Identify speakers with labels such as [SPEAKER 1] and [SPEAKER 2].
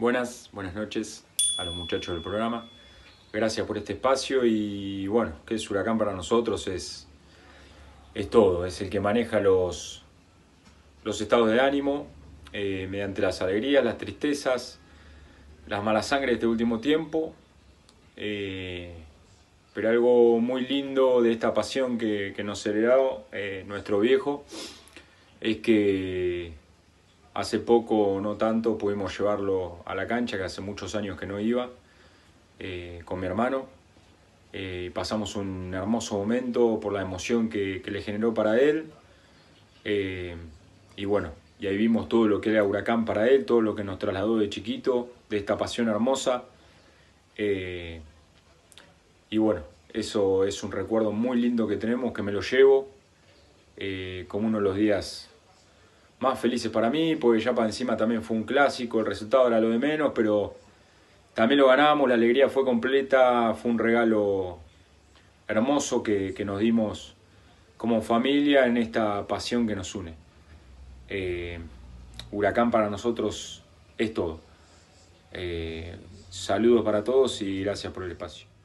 [SPEAKER 1] Buenas, buenas noches a los muchachos del programa. Gracias por este espacio y bueno, que es huracán para nosotros es, es todo, es el que maneja los, los estados de ánimo eh, mediante las alegrías, las tristezas, las malas sangres de este último tiempo. Eh, pero algo muy lindo de esta pasión que, nos ha heredado eh, nuestro viejo es que Hace poco, no tanto, pudimos llevarlo a la cancha, que hace muchos años que no iba, eh, con mi hermano. Eh, pasamos un hermoso momento por la emoción que, le generó para él. Eh, y bueno, y ahí vimos todo lo que era Huracán para él, todo lo que nos trasladó de chiquito, de esta pasión hermosa. y bueno, eso es un recuerdo muy lindo que tenemos, que me lo llevo como uno de los días más felices para mí, porque ya para encima también fue un clásico, el resultado era lo de menos, pero también lo ganamos, la alegría fue completa, fue un regalo hermoso que, nos dimos como familia en esta pasión que nos une. Eh, huracán para nosotros es todo. Eh, saludos para todos y gracias por el espacio.